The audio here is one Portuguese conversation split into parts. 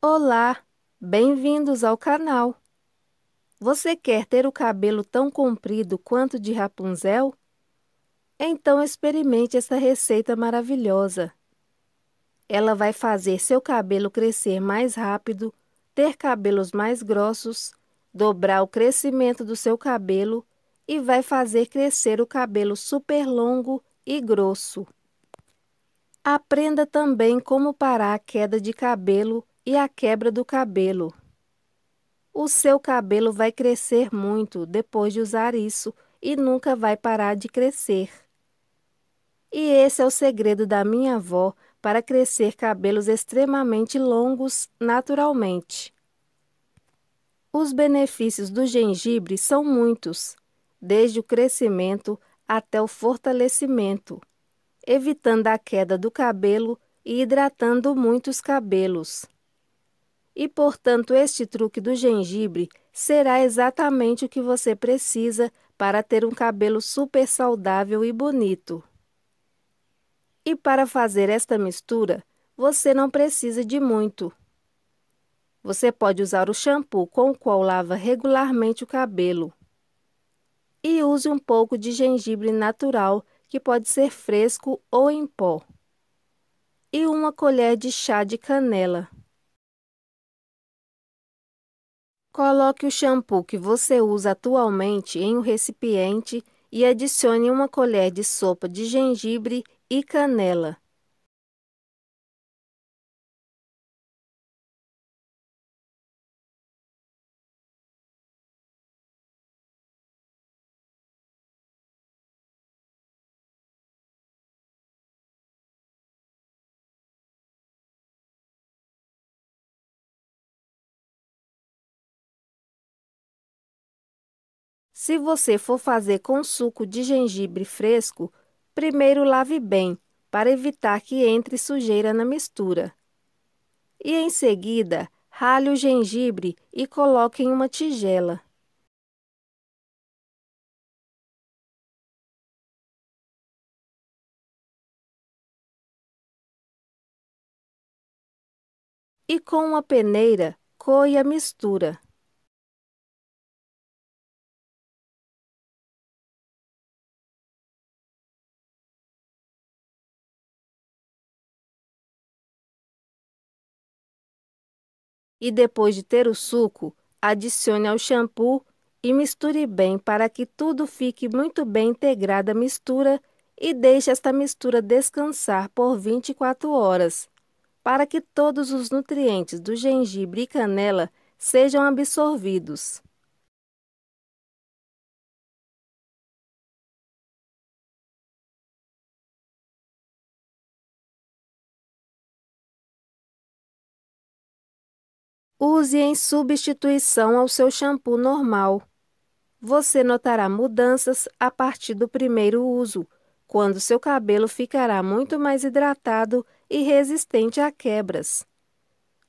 Olá, bem-vindos ao canal. Você quer ter o cabelo tão comprido quanto de Rapunzel? Então experimente essa receita maravilhosa. Ela vai fazer seu cabelo crescer mais rápido, ter cabelos mais grossos, dobrar o crescimento do seu cabelo e vai fazer crescer o cabelo super longo e grosso. Aprenda também como parar a queda de cabelo e a quebra do cabelo. O seu cabelo vai crescer muito depois de usar isso e nunca vai parar de crescer. E esse é o segredo da minha avó para crescer cabelos extremamente longos naturalmente. Os benefícios do gengibre são muitos, desde o crescimento até o fortalecimento, evitando a queda do cabelo e hidratando muitos cabelos. E, portanto, este truque do gengibre será exatamente o que você precisa para ter um cabelo super saudável e bonito. E para fazer esta mistura, você não precisa de muito. Você pode usar o shampoo com o qual lava regularmente o cabelo. E use um pouco de gengibre natural, que pode ser fresco ou em pó. E uma colher de chá de canela. Coloque o shampoo que você usa atualmente em um recipiente e adicione uma colher de sopa de gengibre e canela. Se você for fazer com suco de gengibre fresco, primeiro lave bem, para evitar que entre sujeira na mistura. E em seguida, rale o gengibre e coloque em uma tigela. E com uma peneira, coe a mistura. e depois de ter o suco, adicione ao shampoo e misture bem para que tudo fique muito bem integrada a mistura e deixe esta mistura descansar por 24 horas, para que todos os nutrientes do gengibre e canela sejam absorvidos. Use em substituição ao seu shampoo normal. Você notará mudanças a partir do primeiro uso, quando seu cabelo ficará muito mais hidratado e resistente a quebras.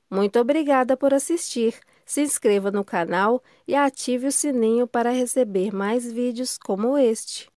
Muito obrigada por assistir. Se inscreva no canal e ative o sininho para receber mais vídeos como este.